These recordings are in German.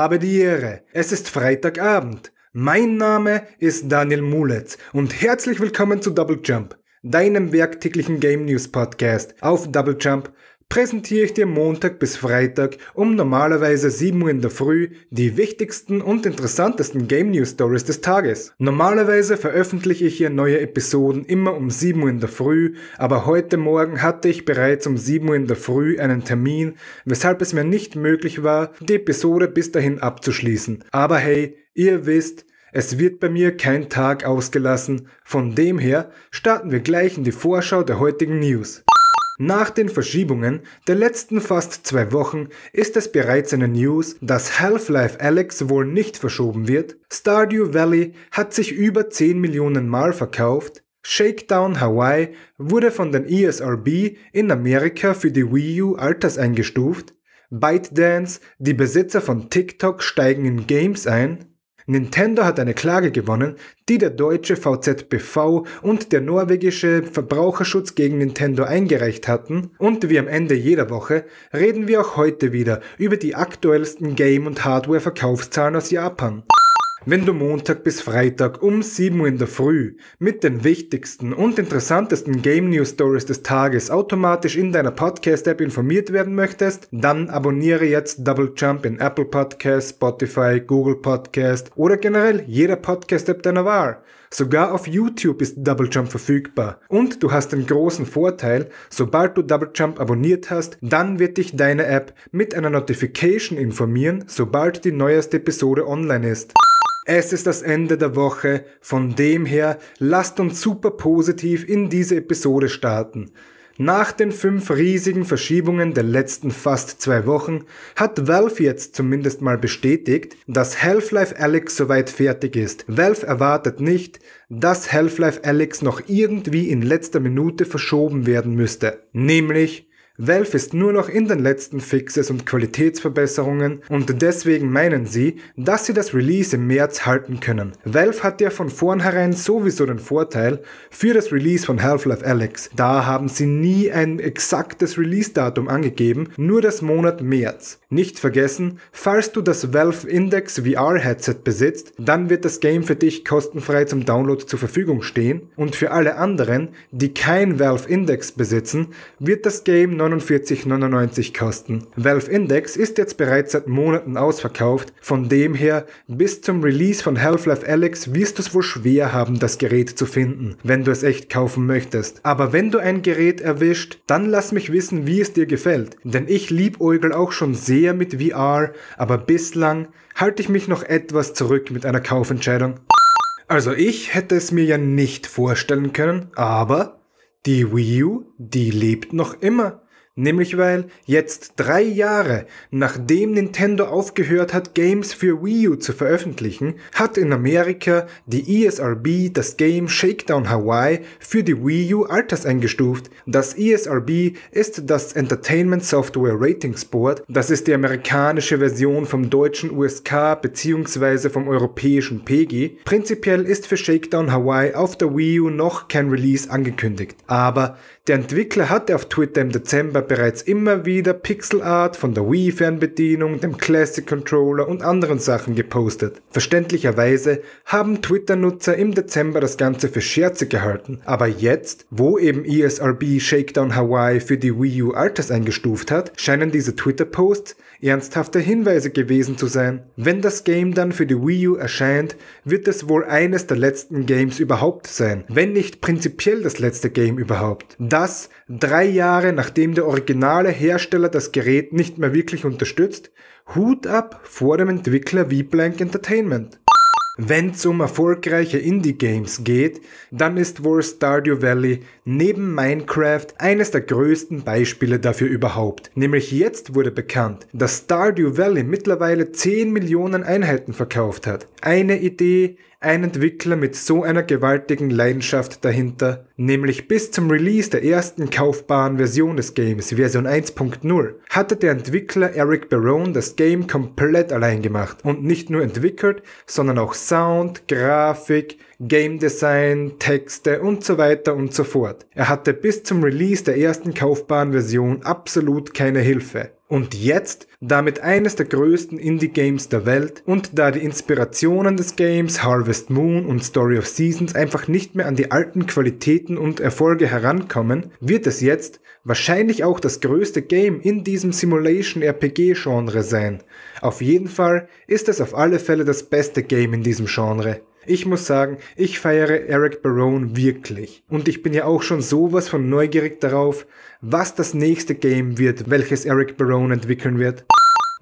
habe die Ehre. Es ist Freitagabend. Mein Name ist Daniel Muletz und herzlich willkommen zu Double Jump, deinem werktäglichen Game News Podcast auf Double Jump präsentiere ich dir Montag bis Freitag um normalerweise 7 Uhr in der Früh die wichtigsten und interessantesten Game News Stories des Tages. Normalerweise veröffentliche ich hier neue Episoden immer um 7 Uhr in der Früh, aber heute Morgen hatte ich bereits um 7 Uhr in der Früh einen Termin, weshalb es mir nicht möglich war, die Episode bis dahin abzuschließen. Aber hey, ihr wisst, es wird bei mir kein Tag ausgelassen. Von dem her starten wir gleich in die Vorschau der heutigen News. Nach den Verschiebungen der letzten fast zwei Wochen ist es bereits eine News, dass Half-Life Alex wohl nicht verschoben wird, Stardew Valley hat sich über 10 Millionen Mal verkauft, Shakedown Hawaii wurde von den ESRB in Amerika für die Wii U alters eingestuft, ByteDance, die Besitzer von TikTok steigen in Games ein, Nintendo hat eine Klage gewonnen, die der deutsche VZBV und der norwegische Verbraucherschutz gegen Nintendo eingereicht hatten und wie am Ende jeder Woche reden wir auch heute wieder über die aktuellsten Game- und Hardware-Verkaufszahlen aus Japan. Wenn du Montag bis Freitag um 7 Uhr in der Früh mit den wichtigsten und interessantesten Game News Stories des Tages automatisch in deiner Podcast-App informiert werden möchtest, dann abonniere jetzt Double Jump in Apple Podcasts, Spotify, Google Podcast oder generell jeder Podcast-App deiner Wahl. Sogar auf YouTube ist Double Jump verfügbar. Und du hast den großen Vorteil, sobald du Double Jump abonniert hast, dann wird dich deine App mit einer Notification informieren, sobald die neueste Episode online ist. Es ist das Ende der Woche, von dem her lasst uns super positiv in diese Episode starten. Nach den fünf riesigen Verschiebungen der letzten fast zwei Wochen hat Valve jetzt zumindest mal bestätigt, dass Half-Life Alex soweit fertig ist. Valve erwartet nicht, dass Half-Life Alex noch irgendwie in letzter Minute verschoben werden müsste. Nämlich Valve ist nur noch in den letzten Fixes und Qualitätsverbesserungen und deswegen meinen sie, dass sie das Release im März halten können. Valve hat ja von vornherein sowieso den Vorteil für das Release von Half-Life Alex. Da haben sie nie ein exaktes Release-Datum angegeben, nur das Monat März. Nicht vergessen, falls du das Valve Index VR Headset besitzt, dann wird das Game für dich kostenfrei zum Download zur Verfügung stehen und für alle anderen, die kein Valve Index besitzen, wird das Game 49,99 kosten. Valve Index ist jetzt bereits seit Monaten ausverkauft, von dem her, bis zum Release von Half-Life Alex wirst du es wohl schwer haben, das Gerät zu finden, wenn du es echt kaufen möchtest. Aber wenn du ein Gerät erwischt, dann lass mich wissen, wie es dir gefällt, denn ich liebäugel auch schon sehr mit VR, aber bislang halte ich mich noch etwas zurück mit einer Kaufentscheidung. Also ich hätte es mir ja nicht vorstellen können, aber die Wii U, die lebt noch immer. Nämlich weil jetzt drei Jahre nachdem Nintendo aufgehört hat, Games für Wii U zu veröffentlichen, hat in Amerika die ESRB das Game Shakedown Hawaii für die Wii U alters eingestuft. Das ESRB ist das Entertainment Software Ratings Board. Das ist die amerikanische Version vom deutschen USK bzw. vom europäischen PEGI. Prinzipiell ist für Shakedown Hawaii auf der Wii U noch kein Release angekündigt. Aber der Entwickler hatte auf Twitter im Dezember bereits immer wieder Pixelart von der Wii-Fernbedienung, dem Classic Controller und anderen Sachen gepostet. Verständlicherweise haben Twitter-Nutzer im Dezember das Ganze für Scherze gehalten, aber jetzt, wo eben ESRB Shakedown Hawaii für die Wii U Alters eingestuft hat, scheinen diese Twitter-Posts ernsthafte Hinweise gewesen zu sein. Wenn das Game dann für die Wii U erscheint, wird es wohl eines der letzten Games überhaupt sein, wenn nicht prinzipiell das letzte Game überhaupt. Das drei Jahre nachdem der originale Hersteller das Gerät nicht mehr wirklich unterstützt, Hut ab vor dem Entwickler V-Blank Entertainment. Wenn es um erfolgreiche Indie-Games geht, dann ist wohl Stardew Valley neben Minecraft eines der größten Beispiele dafür überhaupt. Nämlich jetzt wurde bekannt, dass Stardew Valley mittlerweile 10 Millionen Einheiten verkauft hat. Eine Idee, ein Entwickler mit so einer gewaltigen Leidenschaft dahinter, nämlich bis zum Release der ersten kaufbaren Version des Games, Version 1.0, hatte der Entwickler Eric Barone das Game komplett allein gemacht und nicht nur entwickelt, sondern auch Sound, Grafik, Game Design, Texte und so weiter und so fort. Er hatte bis zum Release der ersten kaufbaren Version absolut keine Hilfe und jetzt damit eines der größten Indie-Games der Welt und da die Inspirationen des Games Harvest Moon und Story of Seasons einfach nicht mehr an die alten Qualitäten und Erfolge herankommen, wird es jetzt wahrscheinlich auch das größte Game in diesem Simulation-RPG-Genre sein. Auf jeden Fall ist es auf alle Fälle das beste Game in diesem Genre. Ich muss sagen, ich feiere Eric Barone wirklich. Und ich bin ja auch schon sowas von neugierig darauf, was das nächste Game wird, welches Eric Barone entwickeln wird.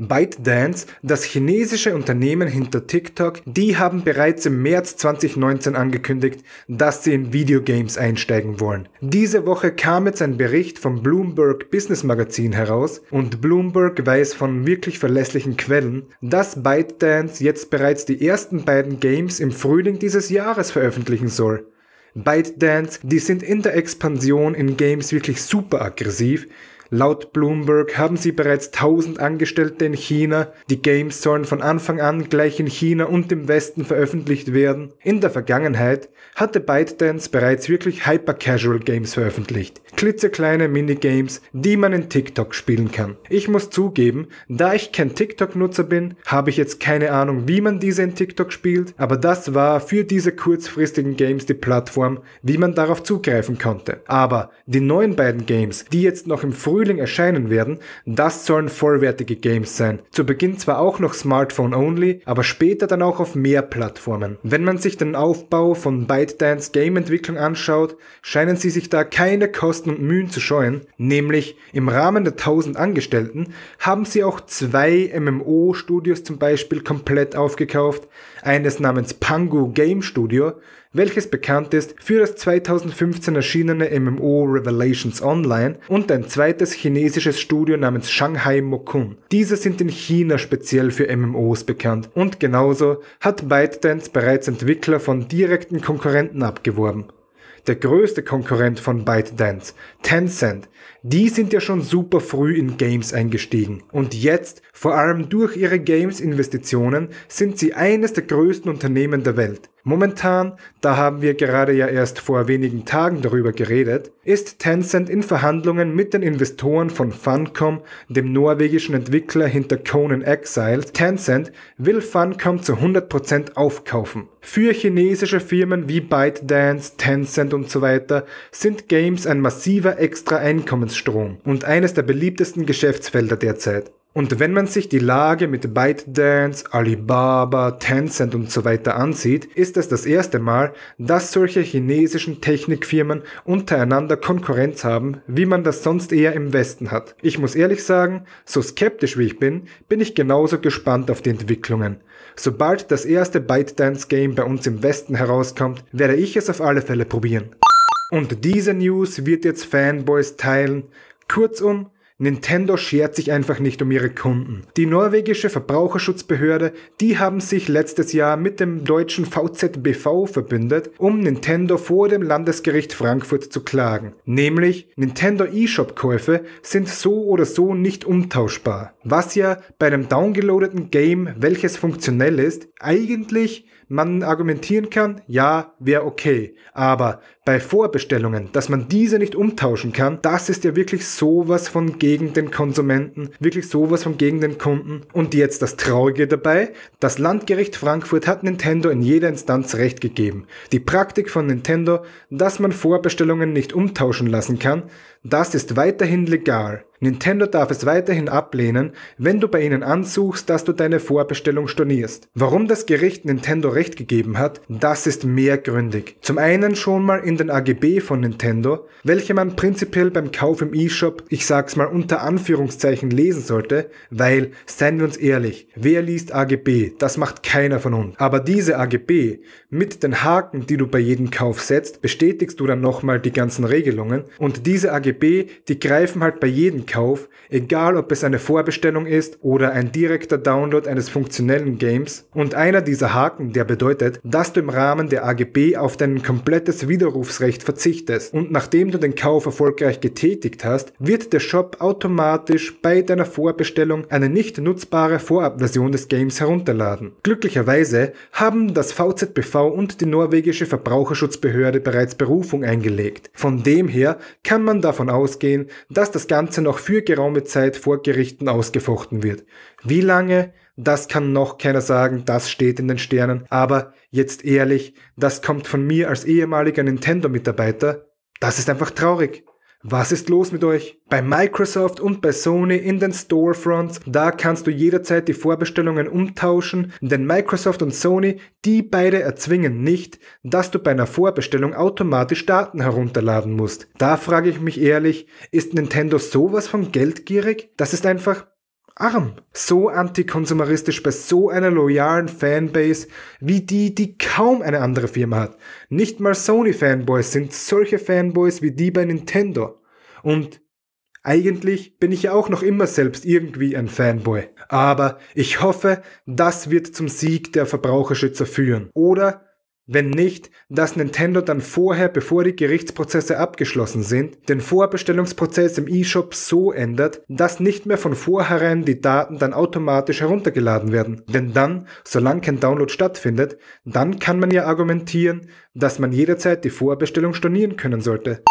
ByteDance, das chinesische Unternehmen hinter TikTok, die haben bereits im März 2019 angekündigt, dass sie in Videogames einsteigen wollen. Diese Woche kam jetzt ein Bericht vom Bloomberg Business Magazin heraus und Bloomberg weiß von wirklich verlässlichen Quellen, dass ByteDance jetzt bereits die ersten beiden Games im Frühling dieses Jahres veröffentlichen soll. ByteDance, die sind in der Expansion in Games wirklich super aggressiv, Laut Bloomberg haben sie bereits 1000 Angestellte in China. Die Games sollen von Anfang an gleich in China und im Westen veröffentlicht werden. In der Vergangenheit hatte ByteDance bereits wirklich Hyper-Casual Games veröffentlicht. Klitzekleine Minigames, die man in TikTok spielen kann. Ich muss zugeben, da ich kein TikTok-Nutzer bin, habe ich jetzt keine Ahnung, wie man diese in TikTok spielt, aber das war für diese kurzfristigen Games die Plattform, wie man darauf zugreifen konnte. Aber die neuen beiden Games, die jetzt noch im Frühjahr Frühling erscheinen werden, das sollen vollwertige Games sein. Zu Beginn zwar auch noch Smartphone-only, aber später dann auch auf mehr Plattformen. Wenn man sich den Aufbau von ByteDance Game-Entwicklung anschaut, scheinen sie sich da keine Kosten und Mühen zu scheuen, nämlich im Rahmen der 1000 Angestellten haben sie auch zwei MMO-Studios zum Beispiel komplett aufgekauft, eines namens Pangu Game Studio welches bekannt ist für das 2015 erschienene MMO Revelations Online und ein zweites chinesisches Studio namens Shanghai Mokun. Diese sind in China speziell für MMOs bekannt und genauso hat ByteDance bereits Entwickler von direkten Konkurrenten abgeworben der größte Konkurrent von ByteDance, Tencent, die sind ja schon super früh in Games eingestiegen. Und jetzt, vor allem durch ihre Games-Investitionen, sind sie eines der größten Unternehmen der Welt. Momentan, da haben wir gerade ja erst vor wenigen Tagen darüber geredet, ist Tencent in Verhandlungen mit den Investoren von Funcom, dem norwegischen Entwickler hinter Conan Exile. Tencent will Funcom zu 100% aufkaufen. Für chinesische Firmen wie ByteDance, Tencent und so weiter sind Games ein massiver extra Einkommensstrom und eines der beliebtesten Geschäftsfelder derzeit. Und wenn man sich die Lage mit ByteDance, Alibaba, Tencent und so weiter ansieht, ist es das erste Mal, dass solche chinesischen Technikfirmen untereinander Konkurrenz haben, wie man das sonst eher im Westen hat. Ich muss ehrlich sagen, so skeptisch wie ich bin, bin ich genauso gespannt auf die Entwicklungen. Sobald das erste ByteDance-Game bei uns im Westen herauskommt, werde ich es auf alle Fälle probieren. Und diese News wird jetzt Fanboys teilen. Kurzum, Nintendo schert sich einfach nicht um ihre Kunden. Die norwegische Verbraucherschutzbehörde, die haben sich letztes Jahr mit dem deutschen VZBV verbündet, um Nintendo vor dem Landesgericht Frankfurt zu klagen. Nämlich, Nintendo eShop-Käufe sind so oder so nicht umtauschbar. Was ja bei einem downgeloadeten Game, welches funktionell ist, eigentlich man argumentieren kann, ja, wäre okay. Aber bei Vorbestellungen, dass man diese nicht umtauschen kann, das ist ja wirklich sowas von gegen den Konsumenten, wirklich sowas von gegen den Kunden. Und jetzt das Traurige dabei, das Landgericht Frankfurt hat Nintendo in jeder Instanz recht gegeben. Die Praktik von Nintendo, dass man Vorbestellungen nicht umtauschen lassen kann, das ist weiterhin legal. Nintendo darf es weiterhin ablehnen, wenn du bei ihnen ansuchst, dass du deine Vorbestellung stornierst. Warum das Gericht Nintendo recht gegeben hat, das ist mehrgründig. Zum einen schon mal in den AGB von Nintendo, welche man prinzipiell beim Kauf im eShop, ich sag's mal unter Anführungszeichen lesen sollte, weil, seien wir uns ehrlich, wer liest AGB? Das macht keiner von uns. Aber diese AGB mit den Haken, die du bei jedem Kauf setzt, bestätigst du dann nochmal die ganzen Regelungen und diese AGB, die greifen halt bei jedem Kauf, egal ob es eine Vorbestellung ist oder ein direkter Download eines funktionellen Games. Und einer dieser Haken, der bedeutet, dass du im Rahmen der AGB auf dein komplettes Widerrufsrecht verzichtest. Und nachdem du den Kauf erfolgreich getätigt hast, wird der Shop automatisch bei deiner Vorbestellung eine nicht nutzbare Vorabversion des Games herunterladen. Glücklicherweise haben das VZBV und die norwegische Verbraucherschutzbehörde bereits Berufung eingelegt. Von dem her kann man davon ausgehen, dass das Ganze noch noch für geraume Zeit vor Gerichten ausgefochten wird. Wie lange, das kann noch keiner sagen, das steht in den Sternen, aber jetzt ehrlich, das kommt von mir als ehemaliger Nintendo-Mitarbeiter, das ist einfach traurig. Was ist los mit euch? Bei Microsoft und bei Sony in den Storefronts, da kannst du jederzeit die Vorbestellungen umtauschen, denn Microsoft und Sony, die beide erzwingen nicht, dass du bei einer Vorbestellung automatisch Daten herunterladen musst. Da frage ich mich ehrlich, ist Nintendo sowas von geldgierig? Das ist einfach arm. So antikonsumeristisch bei so einer loyalen Fanbase wie die, die kaum eine andere Firma hat. Nicht mal Sony-Fanboys sind solche Fanboys wie die bei Nintendo. Und eigentlich bin ich ja auch noch immer selbst irgendwie ein Fanboy. Aber ich hoffe, das wird zum Sieg der Verbraucherschützer führen. Oder wenn nicht, dass Nintendo dann vorher, bevor die Gerichtsprozesse abgeschlossen sind, den Vorbestellungsprozess im eShop so ändert, dass nicht mehr von vorherein die Daten dann automatisch heruntergeladen werden. Denn dann, solange kein Download stattfindet, dann kann man ja argumentieren, dass man jederzeit die Vorbestellung stornieren können sollte.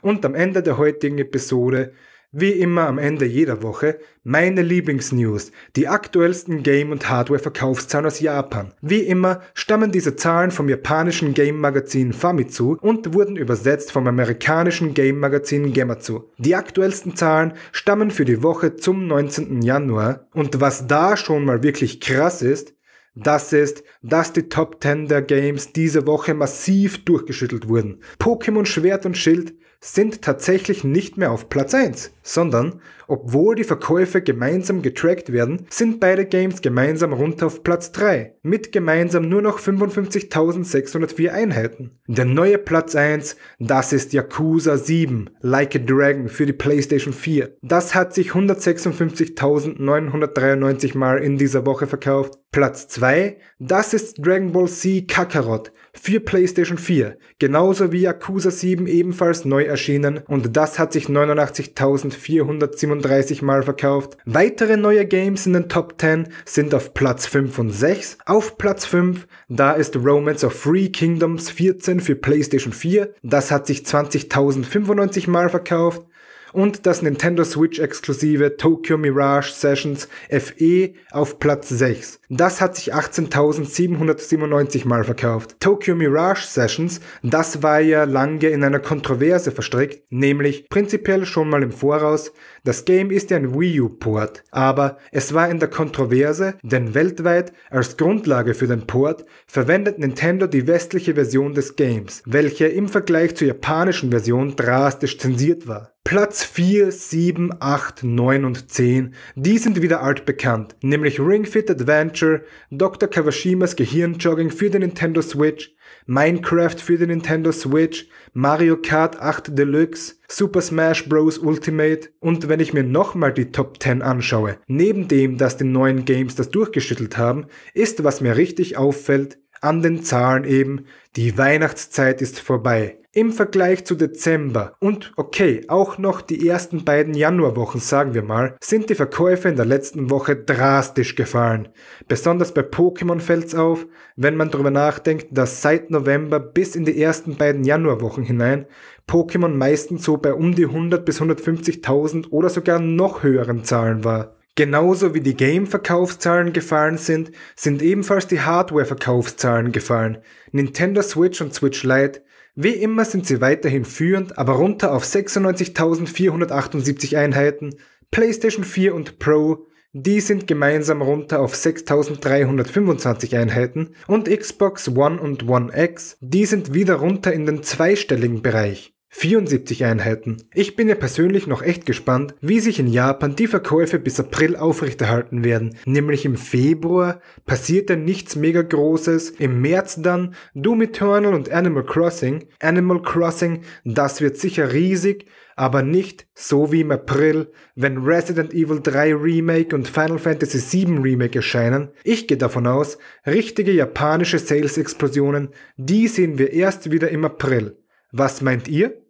Und am Ende der heutigen Episode wie immer am Ende jeder Woche meine Lieblingsnews, die aktuellsten Game- und Hardware-Verkaufszahlen aus Japan. Wie immer stammen diese Zahlen vom japanischen Game-Magazin Famitsu und wurden übersetzt vom amerikanischen Game-Magazin Gematsu. Die aktuellsten Zahlen stammen für die Woche zum 19. Januar und was da schon mal wirklich krass ist, das ist, dass die Top 10 der Games diese Woche massiv durchgeschüttelt wurden. Pokémon Schwert und Schild sind tatsächlich nicht mehr auf Platz 1 sondern obwohl die Verkäufe gemeinsam getrackt werden, sind beide Games gemeinsam runter auf Platz 3 mit gemeinsam nur noch 55.604 Einheiten. Der neue Platz 1, das ist Yakuza 7 Like a Dragon für die PlayStation 4. Das hat sich 156.993 Mal in dieser Woche verkauft. Platz 2, das ist Dragon Ball Z Kakarot für PlayStation 4, genauso wie Yakuza 7 ebenfalls neu erschienen und das hat sich 89.000 1437 Mal verkauft. Weitere neue Games in den Top 10 sind auf Platz 5 und 6. Auf Platz 5, da ist Romance of Three Kingdoms 14 für PlayStation 4. Das hat sich 20.095 Mal verkauft und das Nintendo Switch exklusive Tokyo Mirage Sessions FE auf Platz 6. Das hat sich 18.797 Mal verkauft. Tokyo Mirage Sessions, das war ja lange in einer Kontroverse verstrickt, nämlich prinzipiell schon mal im Voraus, das Game ist ja ein Wii U-Port, aber es war in der Kontroverse, denn weltweit als Grundlage für den Port verwendet Nintendo die westliche Version des Games, welche im Vergleich zur japanischen Version drastisch zensiert war. Platz 4, 7, 8, 9 und 10, die sind wieder altbekannt, nämlich Ring Fit Adventure, Dr. Kawashimas Gehirnjogging für den Nintendo Switch, Minecraft für die Nintendo Switch, Mario Kart 8 Deluxe, Super Smash Bros. Ultimate und wenn ich mir nochmal die Top 10 anschaue, neben dem, dass die neuen Games das durchgeschüttelt haben, ist, was mir richtig auffällt, an den Zahlen eben, die Weihnachtszeit ist vorbei. Im Vergleich zu Dezember und okay, auch noch die ersten beiden Januarwochen, sagen wir mal, sind die Verkäufe in der letzten Woche drastisch gefallen. Besonders bei Pokémon fällt's auf, wenn man darüber nachdenkt, dass seit November bis in die ersten beiden Januarwochen hinein Pokémon meistens so bei um die 100 bis 150.000 oder sogar noch höheren Zahlen war. Genauso wie die Game-Verkaufszahlen gefallen sind, sind ebenfalls die Hardware-Verkaufszahlen gefallen. Nintendo Switch und Switch Lite. Wie immer sind sie weiterhin führend, aber runter auf 96.478 Einheiten. PlayStation 4 und Pro, die sind gemeinsam runter auf 6.325 Einheiten. Und Xbox One und One X, die sind wieder runter in den zweistelligen Bereich. 74 Einheiten. Ich bin ja persönlich noch echt gespannt, wie sich in Japan die Verkäufe bis April aufrechterhalten werden. Nämlich im Februar passiert dann nichts mega Großes, im März dann Doom Eternal und Animal Crossing. Animal Crossing, das wird sicher riesig, aber nicht so wie im April, wenn Resident Evil 3 Remake und Final Fantasy 7 Remake erscheinen. Ich gehe davon aus, richtige japanische Sales-Explosionen, die sehen wir erst wieder im April. Was meint ihr?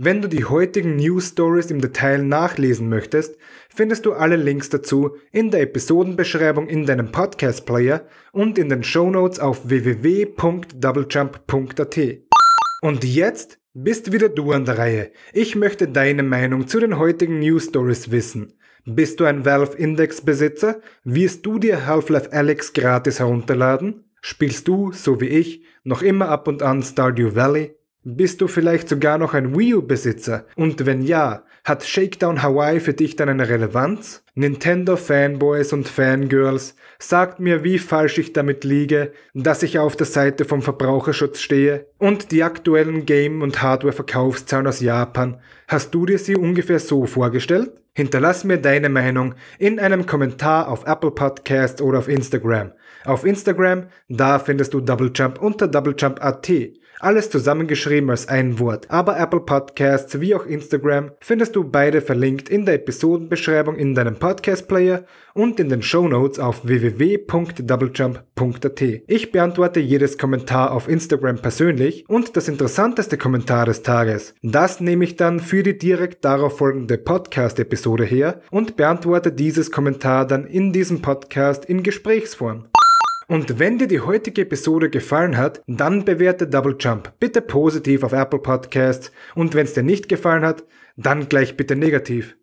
Wenn du die heutigen News Stories im Detail nachlesen möchtest, findest du alle Links dazu in der Episodenbeschreibung in deinem Podcast Player und in den Show Notes auf www.doublejump.at. Und jetzt bist wieder du an der Reihe. Ich möchte deine Meinung zu den heutigen News Stories wissen. Bist du ein Valve Index Besitzer? Wirst du dir Half-Life Alex gratis herunterladen? Spielst du, so wie ich, noch immer ab und an Stardew Valley? Bist du vielleicht sogar noch ein Wii U-Besitzer? Und wenn ja, hat Shakedown Hawaii für dich dann eine Relevanz? Nintendo Fanboys und Fangirls, sagt mir, wie falsch ich damit liege, dass ich auf der Seite vom Verbraucherschutz stehe und die aktuellen Game- und Hardware-Verkaufszahlen aus Japan. Hast du dir sie ungefähr so vorgestellt? Hinterlass mir deine Meinung in einem Kommentar auf Apple Podcasts oder auf Instagram. Auf Instagram, da findest du Double Jump unter doublejump.at alles zusammengeschrieben als ein Wort. Aber Apple Podcasts wie auch Instagram findest du beide verlinkt in der Episodenbeschreibung in deinem Podcast Player und in den Show Notes auf www.doublejump.at. Ich beantworte jedes Kommentar auf Instagram persönlich und das interessanteste Kommentar des Tages, das nehme ich dann für die direkt darauf folgende Podcast Episode her und beantworte dieses Kommentar dann in diesem Podcast in Gesprächsform. Und wenn dir die heutige Episode gefallen hat, dann bewerte Double Jump bitte positiv auf Apple Podcasts und wenn es dir nicht gefallen hat, dann gleich bitte negativ.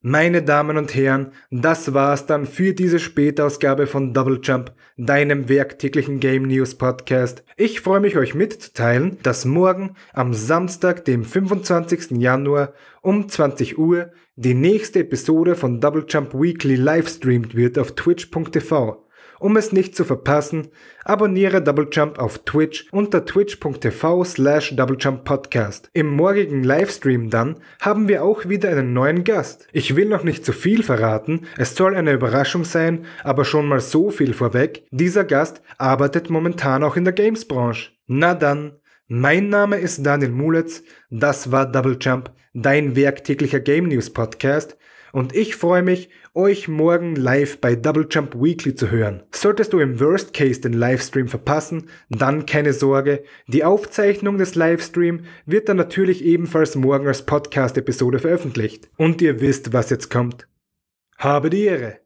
Meine Damen und Herren, das war's dann für diese Spätausgabe von Double Jump, deinem werktäglichen Game News Podcast. Ich freue mich, euch mitzuteilen, dass morgen am Samstag, dem 25. Januar um 20 Uhr die nächste Episode von Double Jump Weekly livestreamt wird auf twitch.tv. Um es nicht zu verpassen, abonniere Double Jump auf Twitch unter twitch.tv slash doublejumpodcast. Im morgigen Livestream dann haben wir auch wieder einen neuen Gast. Ich will noch nicht zu viel verraten, es soll eine Überraschung sein, aber schon mal so viel vorweg, dieser Gast arbeitet momentan auch in der Games-Branche. Na dann, mein Name ist Daniel Muletz, das war Double Jump, dein werktäglicher Game News Podcast und ich freue mich euch morgen live bei Double Jump Weekly zu hören. Solltest du im Worst Case den Livestream verpassen, dann keine Sorge, die Aufzeichnung des Livestreams wird dann natürlich ebenfalls morgen als Podcast-Episode veröffentlicht. Und ihr wisst, was jetzt kommt. Habe die Ehre!